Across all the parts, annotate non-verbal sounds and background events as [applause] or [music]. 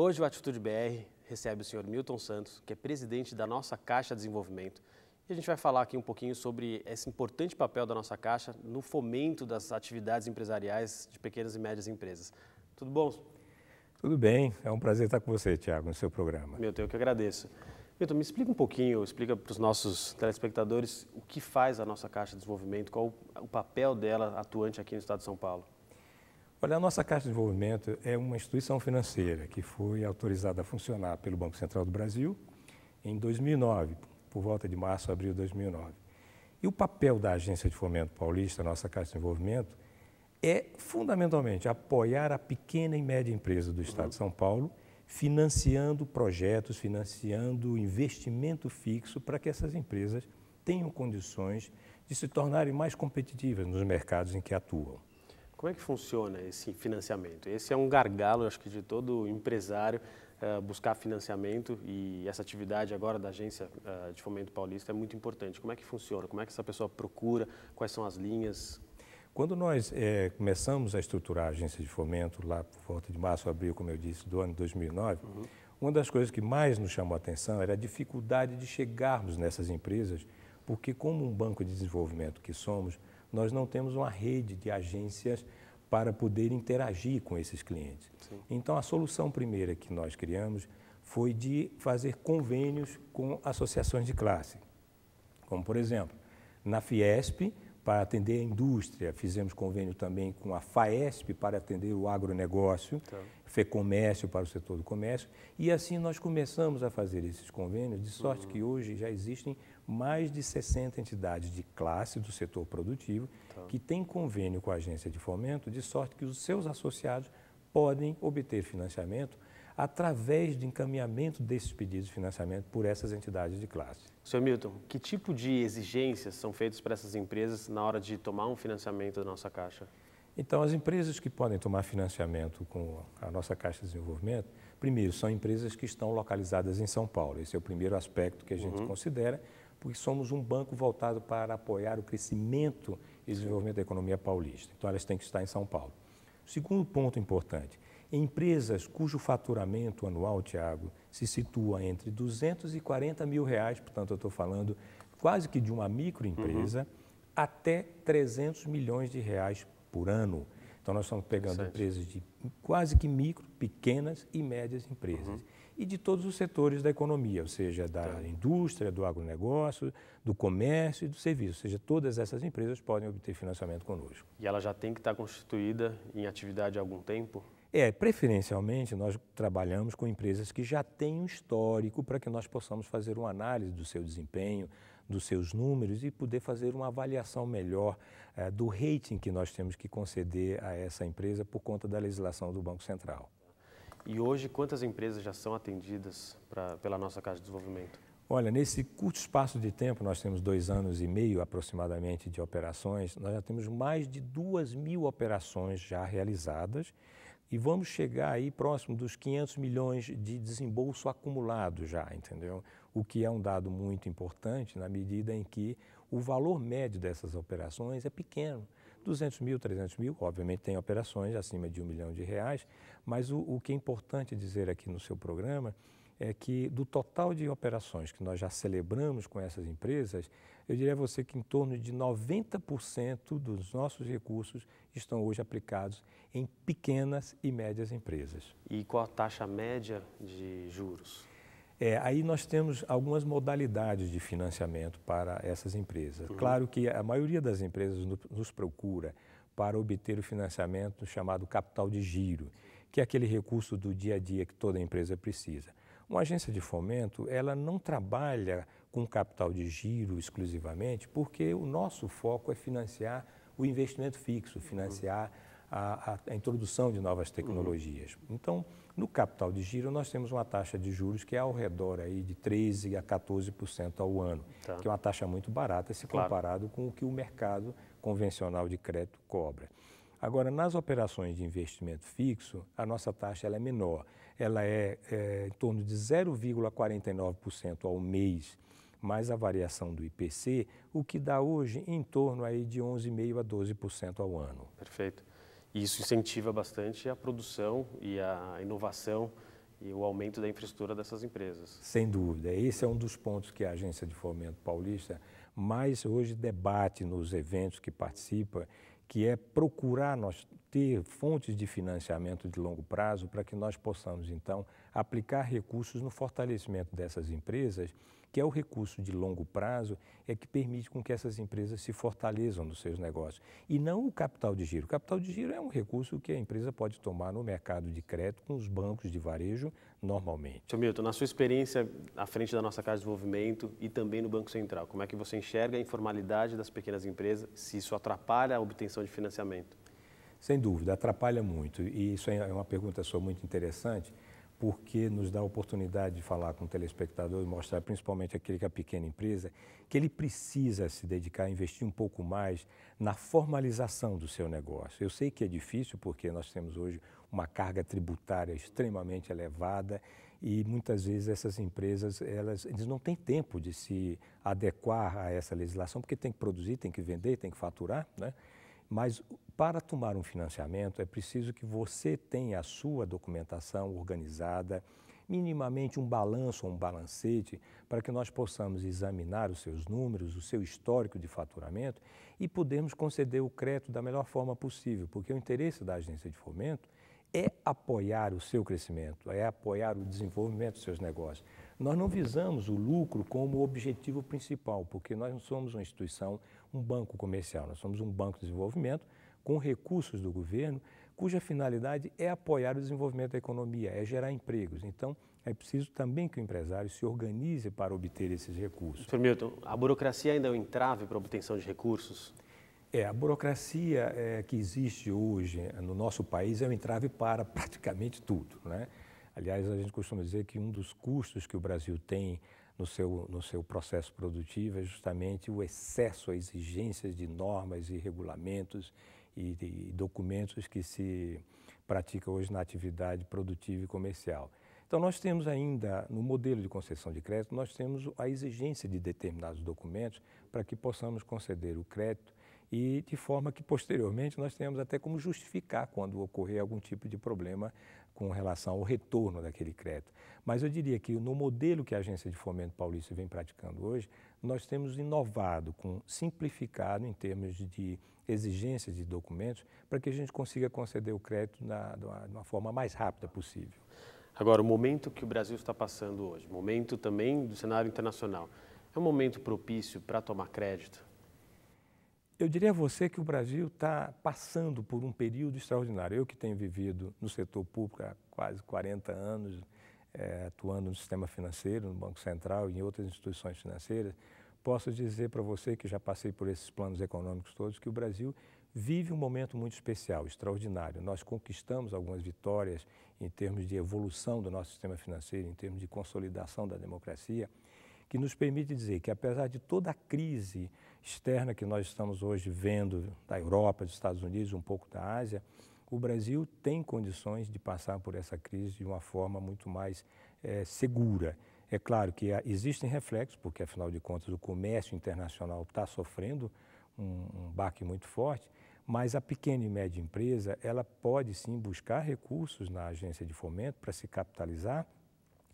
Hoje o Atitude BR recebe o senhor Milton Santos, que é presidente da nossa Caixa de Desenvolvimento. E a gente vai falar aqui um pouquinho sobre esse importante papel da nossa Caixa no fomento das atividades empresariais de pequenas e médias empresas. Tudo bom? Tudo bem, é um prazer estar com você, Tiago, no seu programa. Meu, eu que agradeço. Milton, me explica um pouquinho, explica para os nossos telespectadores o que faz a nossa Caixa de Desenvolvimento, qual o papel dela atuante aqui no Estado de São Paulo. Olha, a nossa Caixa de Desenvolvimento é uma instituição financeira que foi autorizada a funcionar pelo Banco Central do Brasil em 2009, por volta de março, abril de 2009. E o papel da Agência de Fomento Paulista, nossa Caixa de Desenvolvimento, é fundamentalmente apoiar a pequena e média empresa do Estado de São Paulo, financiando projetos, financiando investimento fixo para que essas empresas tenham condições de se tornarem mais competitivas nos mercados em que atuam. Como é que funciona esse financiamento? Esse é um gargalo, acho que de todo empresário uh, buscar financiamento e essa atividade agora da agência uh, de fomento paulista é muito importante. Como é que funciona? Como é que essa pessoa procura? Quais são as linhas? Quando nós é, começamos a estruturar a agência de fomento lá por volta de março, abril, como eu disse, do ano 2009, uhum. uma das coisas que mais nos chamou a atenção era a dificuldade de chegarmos nessas empresas, porque como um banco de desenvolvimento que somos, nós não temos uma rede de agências para poder interagir com esses clientes. Sim. Então, a solução primeira que nós criamos foi de fazer convênios com associações de classe. Como, por exemplo, na Fiesp, para atender a indústria, fizemos convênio também com a FAESP para atender o agronegócio, então. FEComércio para o setor do comércio, e assim nós começamos a fazer esses convênios, de sorte uhum. que hoje já existem mais de 60 entidades de classe do setor produtivo tá. que têm convênio com a agência de fomento, de sorte que os seus associados podem obter financiamento através de encaminhamento desses pedidos de financiamento por essas entidades de classe. Sr. Milton, que tipo de exigências são feitas para essas empresas na hora de tomar um financiamento da nossa Caixa? Então, as empresas que podem tomar financiamento com a nossa Caixa de Desenvolvimento, primeiro, são empresas que estão localizadas em São Paulo. Esse é o primeiro aspecto que a gente uhum. considera porque somos um banco voltado para apoiar o crescimento e desenvolvimento da economia paulista. Então, elas têm que estar em São Paulo. Segundo ponto importante, empresas cujo faturamento anual, Tiago, se situa entre 240 mil reais, portanto, eu estou falando quase que de uma microempresa, uhum. até 300 milhões de reais por ano. Então, nós estamos pegando certo. empresas de quase que micro, pequenas e médias empresas. Uhum e de todos os setores da economia, ou seja, da tá. indústria, do agronegócio, do comércio e do serviço. Ou seja, todas essas empresas podem obter financiamento conosco. E ela já tem que estar constituída em atividade há algum tempo? É, preferencialmente nós trabalhamos com empresas que já têm um histórico para que nós possamos fazer uma análise do seu desempenho, dos seus números e poder fazer uma avaliação melhor eh, do rating que nós temos que conceder a essa empresa por conta da legislação do Banco Central. E hoje, quantas empresas já são atendidas pra, pela nossa casa de Desenvolvimento? Olha, nesse curto espaço de tempo, nós temos dois anos e meio aproximadamente de operações, nós já temos mais de duas mil operações já realizadas e vamos chegar aí próximo dos 500 milhões de desembolso acumulado já, entendeu? O que é um dado muito importante na medida em que o valor médio dessas operações é pequeno. 200 mil, 300 mil, obviamente tem operações acima de um milhão de reais, mas o, o que é importante dizer aqui no seu programa é que do total de operações que nós já celebramos com essas empresas, eu diria a você que em torno de 90% dos nossos recursos estão hoje aplicados em pequenas e médias empresas. E qual a taxa média de juros? É, aí nós temos algumas modalidades de financiamento para essas empresas. Uhum. Claro que a maioria das empresas nos procura para obter o financiamento chamado capital de giro, que é aquele recurso do dia a dia que toda empresa precisa. Uma agência de fomento, ela não trabalha com capital de giro exclusivamente, porque o nosso foco é financiar o investimento fixo, financiar uhum. a, a, a, introdução de novas uhum. tecnologias. Uhum. Então, no capital de giro, nós temos uma taxa de juros que é ao redor aí de 13% a 14% ao ano, tá. que é uma taxa muito barata se claro. comparado com o que o mercado convencional de crédito cobra. Agora, nas operações de investimento fixo, a nossa taxa ela é menor. Ela é, é em torno de 0,49% ao mês, mais a variação do IPC, o que dá hoje em torno aí de 11,5% a 12% ao ano. Perfeito isso incentiva bastante a produção e a inovação e o aumento da infraestrutura dessas empresas. Sem dúvida. Esse é um dos pontos que a Agência de Fomento Paulista mais hoje debate nos eventos que participa, que é procurar nós ter fontes de financiamento de longo prazo para que nós possamos, então, aplicar recursos no fortalecimento dessas empresas que é o recurso de longo prazo, é que permite com que essas empresas se fortaleçam nos seus negócios. E não o capital de giro. O capital de giro é um recurso que a empresa pode tomar no mercado de crédito com os bancos de varejo normalmente. Seu Milton, na sua experiência à frente da nossa Casa de Desenvolvimento e também no Banco Central, como é que você enxerga a informalidade das pequenas empresas, se isso atrapalha a obtenção de financiamento? Sem dúvida, atrapalha muito. E isso é uma pergunta sua muito interessante porque nos dá a oportunidade de falar com o telespectador e mostrar, principalmente aquele que é a pequena empresa, que ele precisa se dedicar a investir um pouco mais na formalização do seu negócio. Eu sei que é difícil, porque nós temos hoje uma carga tributária extremamente elevada e muitas vezes essas empresas elas eles não têm tempo de se adequar a essa legislação porque tem que produzir, tem que vender, tem que faturar, né? Mas para tomar um financiamento, é preciso que você tenha a sua documentação organizada, minimamente um balanço ou um balancete, para que nós possamos examinar os seus números, o seu histórico de faturamento e podermos conceder o crédito da melhor forma possível, porque o interesse da agência de fomento é apoiar o seu crescimento, é apoiar o desenvolvimento dos seus negócios. Nós não visamos o lucro como objetivo principal, porque nós não somos uma instituição, um banco comercial, nós somos um banco de desenvolvimento com recursos do governo, cuja finalidade é apoiar o desenvolvimento da economia, é gerar empregos. Então, é preciso também que o empresário se organize para obter esses recursos. Sr. Milton, a burocracia ainda é um entrave para a obtenção de recursos? É, a burocracia é, que existe hoje no nosso país é um entrave para [laughs] praticamente tudo. Né? Aliás, a gente costuma dizer que um dos custos que o Brasil tem no seu, no seu processo produtivo é justamente o excesso a exigências de normas e regulamentos e, e documentos que se pratica hoje na atividade produtiva e comercial. Então, nós temos ainda, no modelo de concessão de crédito, nós temos a exigência de determinados documentos para que possamos conceder o crédito e de forma que, posteriormente, nós tenhamos até como justificar quando ocorrer algum tipo de problema com relação ao retorno daquele crédito. Mas eu diria que no modelo que a Agência de Fomento Paulista vem praticando hoje, nós temos inovado, com simplificado em termos de exigências de documentos, para que a gente consiga conceder o crédito na, de uma forma mais rápida possível. Agora, o momento que o Brasil está passando hoje, momento também do cenário internacional, é um momento propício para tomar crédito? Eu diria a você que o Brasil está passando por um período extraordinário. Eu que tenho vivido no setor público há quase 40 anos, é, atuando no sistema financeiro, no Banco Central e em outras instituições financeiras, posso dizer para você que já passei por esses planos econômicos todos, que o Brasil vive um momento muito especial, extraordinário. Nós conquistamos algumas vitórias em termos de evolução do nosso sistema financeiro, em termos de consolidação da democracia, que nos permite dizer que, apesar de toda a crise externa que nós estamos hoje vendo da Europa, dos Estados Unidos, um pouco da Ásia, o Brasil tem condições de passar por essa crise de uma forma muito mais é, segura. É claro que existem reflexos, porque afinal de contas o comércio internacional está sofrendo um, um baque muito forte, mas a pequena e média empresa ela pode sim buscar recursos na agência de fomento para se capitalizar,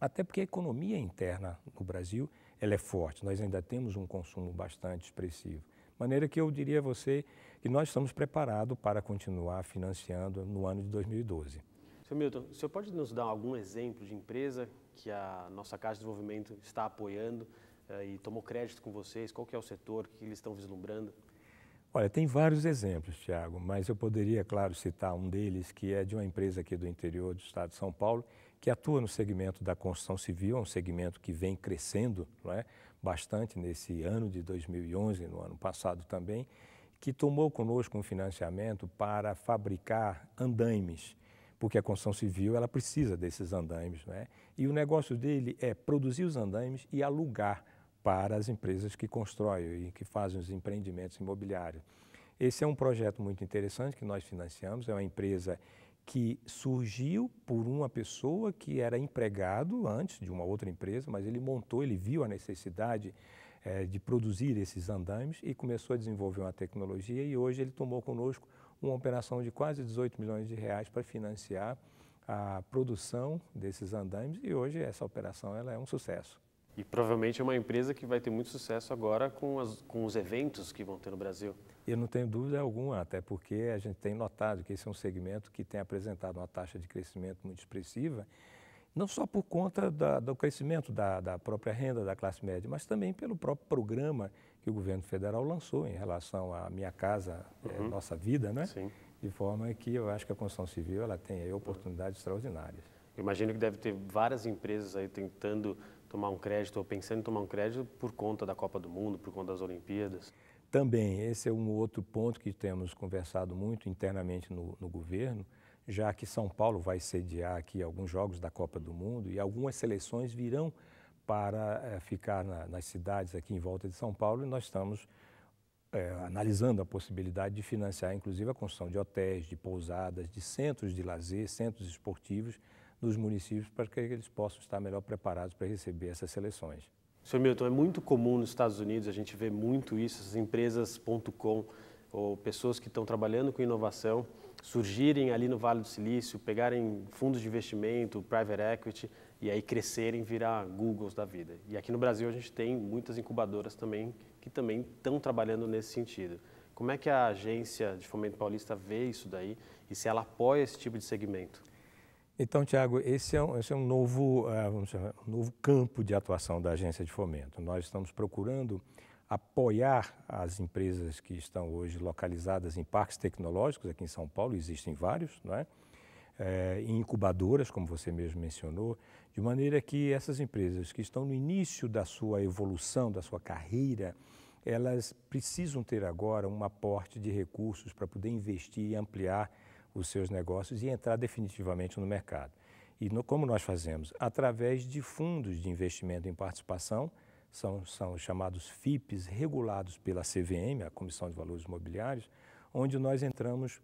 até porque a economia interna no Brasil ela é forte. Nós ainda temos um consumo bastante expressivo. De maneira que eu diria a você que nós estamos preparados para continuar financiando no ano de 2012. Senhor Milton, o senhor pode nos dar algum exemplo de empresa que a nossa Casa de Desenvolvimento está apoiando eh, e tomou crédito com vocês? Qual que é o setor que eles estão vislumbrando? Olha, tem vários exemplos, Tiago, mas eu poderia, claro, citar um deles, que é de uma empresa aqui do interior do estado de São Paulo, que atua no segmento da construção civil, é um segmento que vem crescendo não é? bastante nesse ano de 2011, no ano passado também, que tomou conosco um financiamento para fabricar andaimes, porque a construção civil ela precisa desses andaimes. Não é? E o negócio dele é produzir os andaimes e alugar para as empresas que constroem e que fazem os empreendimentos imobiliários. Esse é um projeto muito interessante que nós financiamos, é uma empresa que surgiu por uma pessoa que era empregado antes de uma outra empresa, mas ele montou, ele viu a necessidade é, de produzir esses andames e começou a desenvolver uma tecnologia e hoje ele tomou conosco uma operação de quase 18 milhões de reais para financiar a produção desses andames e hoje essa operação ela é um sucesso. E provavelmente é uma empresa que vai ter muito sucesso agora com, as, com os eventos que vão ter no Brasil. Eu não tenho dúvida alguma, até porque a gente tem notado que esse é um segmento que tem apresentado uma taxa de crescimento muito expressiva, não só por conta da, do crescimento da, da, própria renda da classe média, mas também pelo próprio programa que o governo federal lançou em relação à Minha Casa, é, uhum. é, Nossa Vida, né? Sim. De forma que eu acho que a construção civil ela tem aí, oportunidades uhum. extraordinárias. Eu imagino que deve ter várias empresas aí tentando tomar um crédito ou pensando em tomar um crédito por conta da Copa do Mundo, por conta das Olimpíadas. Também, esse é um outro ponto que temos conversado muito internamente no, no governo, já que São Paulo vai sediar aqui alguns jogos da Copa do Mundo e algumas seleções virão para é, ficar na, nas cidades aqui em volta de São Paulo e nós estamos é, analisando a possibilidade de financiar, inclusive, a construção de hotéis, de pousadas, de centros de lazer, centros esportivos nos municípios para que eles possam estar melhor preparados para receber essas seleções. Sr. Milton, é muito comum nos Estados Unidos, a gente vê muito isso, as empresas.com, ou pessoas que estão trabalhando com inovação, surgirem ali no Vale do Silício, pegarem fundos de investimento, private equity, e aí crescerem, virar Googles da vida. E aqui no Brasil a gente tem muitas incubadoras também que também estão trabalhando nesse sentido. Como é que a agência de fomento paulista vê isso daí e se ela apoia esse tipo de segmento? Então, Tiago, esse é um, esse é um novo, chamar, eh, um novo campo de atuação da agência de fomento. Nós estamos procurando apoiar as empresas que estão hoje localizadas em parques tecnológicos, aqui em São Paulo existem vários, não é? É, em incubadoras, como você mesmo mencionou, de maneira que essas empresas que estão no início da sua evolução, da sua carreira, elas precisam ter agora um aporte de recursos para poder investir e ampliar os seus negócios e entrar definitivamente no mercado. E no, como nós fazemos? Através de fundos de investimento em participação, são, são chamados FIPs, regulados pela CVM, a Comissão de Valores Imobiliários, onde nós entramos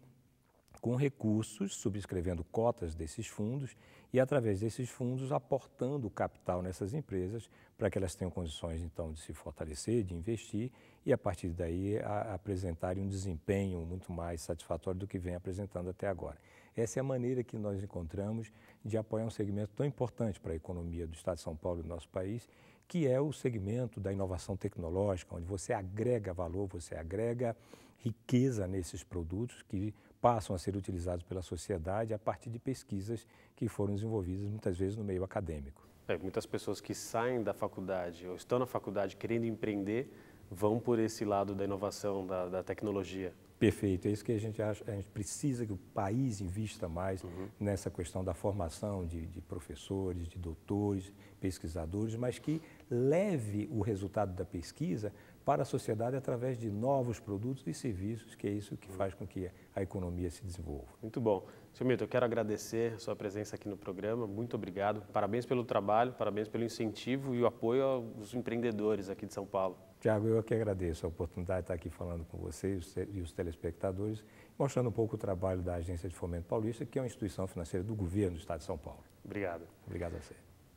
com recursos, subscrevendo cotas desses fundos e, através desses fundos, aportando capital nessas empresas para que elas tenham condições, então, de se fortalecer, de investir e, a partir daí, a, apresentarem um desempenho muito mais satisfatório do que vem apresentando até agora. Essa é a maneira que nós encontramos de apoiar um segmento tão importante para a economia do Estado de São Paulo e do nosso país, que é o segmento da inovação tecnológica, onde você agrega valor, você agrega riqueza nesses produtos que passam a ser utilizados pela sociedade a partir de pesquisas que foram desenvolvidas muitas vezes no meio acadêmico. É, muitas pessoas que saem da faculdade ou estão na faculdade querendo empreender vão por esse lado da inovação, da, da tecnologia. Perfeito, é isso que a gente acha, a gente precisa que o país invista mais uhum. nessa questão da formação de, de professores, de doutores, pesquisadores, mas que leve o resultado da pesquisa para a sociedade através de novos produtos e serviços, que é isso que uhum. faz com que a economia se desenvolva. Muito bom. Seu Milton, eu quero agradecer a sua presença aqui no programa, muito obrigado. Parabéns pelo trabalho, parabéns pelo incentivo e o apoio aos empreendedores aqui de São Paulo. Tiago, eu que agradeço a oportunidade de estar aqui falando com vocês e os telespectadores, mostrando um pouco o trabalho da Agência de Fomento Paulista, que é uma instituição financeira do governo do Estado de São Paulo. Obrigado. Obrigado a você.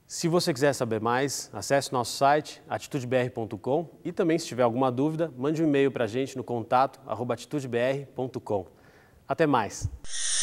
Se você quiser saber mais, acesse nosso site atitudebr.com e também, se tiver alguma dúvida, mande um e-mail para a gente no contato atitudebr.com. Até mais!